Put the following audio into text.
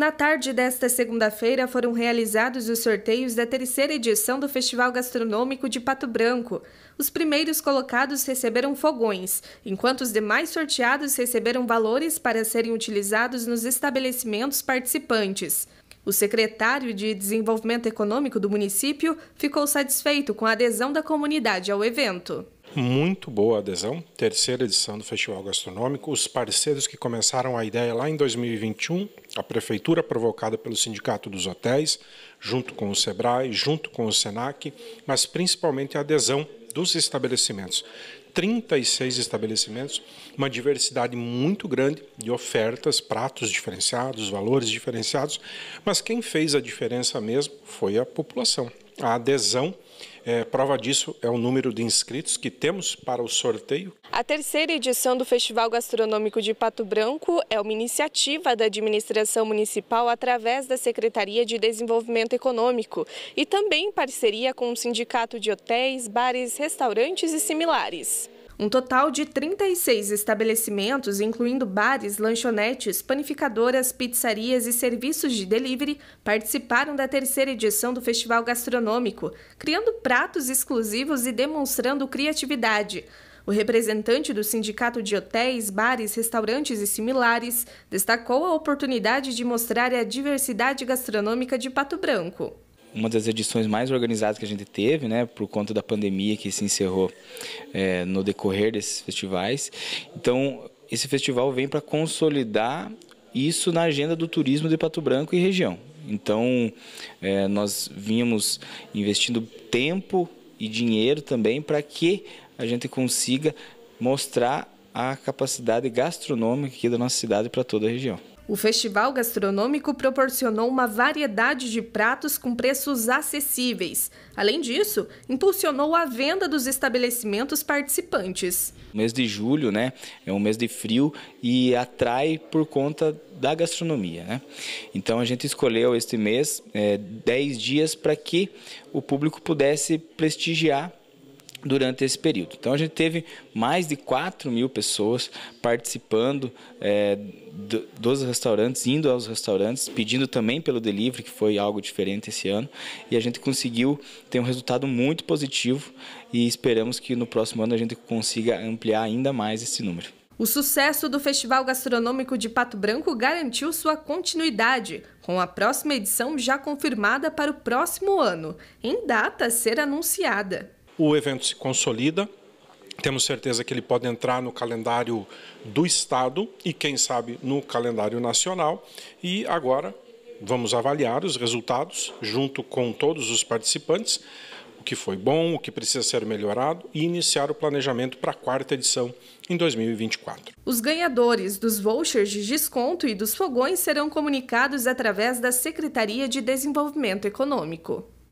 Na tarde desta segunda-feira foram realizados os sorteios da terceira edição do Festival Gastronômico de Pato Branco. Os primeiros colocados receberam fogões, enquanto os demais sorteados receberam valores para serem utilizados nos estabelecimentos participantes. O secretário de Desenvolvimento Econômico do município ficou satisfeito com a adesão da comunidade ao evento muito boa adesão, terceira edição do Festival Gastronômico. Os parceiros que começaram a ideia lá em 2021, a prefeitura provocada pelo Sindicato dos Hotéis, junto com o Sebrae, junto com o Senac, mas principalmente a adesão dos estabelecimentos. 36 estabelecimentos, uma diversidade muito grande de ofertas, pratos diferenciados, valores diferenciados, mas quem fez a diferença mesmo foi a população a adesão. É, prova disso é o número de inscritos que temos para o sorteio. A terceira edição do Festival Gastronômico de Pato Branco é uma iniciativa da administração municipal através da Secretaria de Desenvolvimento Econômico e também em parceria com o Sindicato de Hotéis, Bares, Restaurantes e similares. Um total de 36 estabelecimentos, incluindo bares, lanchonetes, panificadoras, pizzarias e serviços de delivery, participaram da terceira edição do Festival Gastronômico, criando pratos exclusivos e demonstrando criatividade. O representante do Sindicato de Hotéis, Bares, Restaurantes e Similares destacou a oportunidade de mostrar a diversidade gastronômica de Pato Branco uma das edições mais organizadas que a gente teve, né, por conta da pandemia que se encerrou é, no decorrer desses festivais. Então, esse festival vem para consolidar isso na agenda do turismo de Pato Branco e região. Então, é, nós vimos investindo tempo e dinheiro também para que a gente consiga mostrar a capacidade gastronômica aqui da nossa cidade para toda a região. O festival gastronômico proporcionou uma variedade de pratos com preços acessíveis. Além disso, impulsionou a venda dos estabelecimentos participantes. O mês de julho, né, é um mês de frio e atrai por conta da gastronomia, né? Então a gente escolheu este mês 10 eh, é, dias para que o público pudesse prestigiar durante esse período. Então a gente teve mais de 4 mil pessoas participando é, dos restaurantes, indo aos restaurantes, pedindo também pelo delivery, que foi algo diferente esse ano, e a gente conseguiu ter um resultado muito positivo e esperamos que no próximo ano a gente consiga ampliar ainda mais esse número. O sucesso do Festival Gastronômico de Pato Branco garantiu sua continuidade, com a próxima edição já confirmada para o próximo ano, em data a ser anunciada. O evento se consolida, temos certeza que ele pode entrar no calendário do Estado e, quem sabe, no calendário nacional. E agora vamos avaliar os resultados junto com todos os participantes, o que foi bom, o que precisa ser melhorado e iniciar o planejamento para a quarta edição em 2024. Os ganhadores dos vouchers de desconto e dos fogões serão comunicados através da Secretaria de Desenvolvimento Econômico.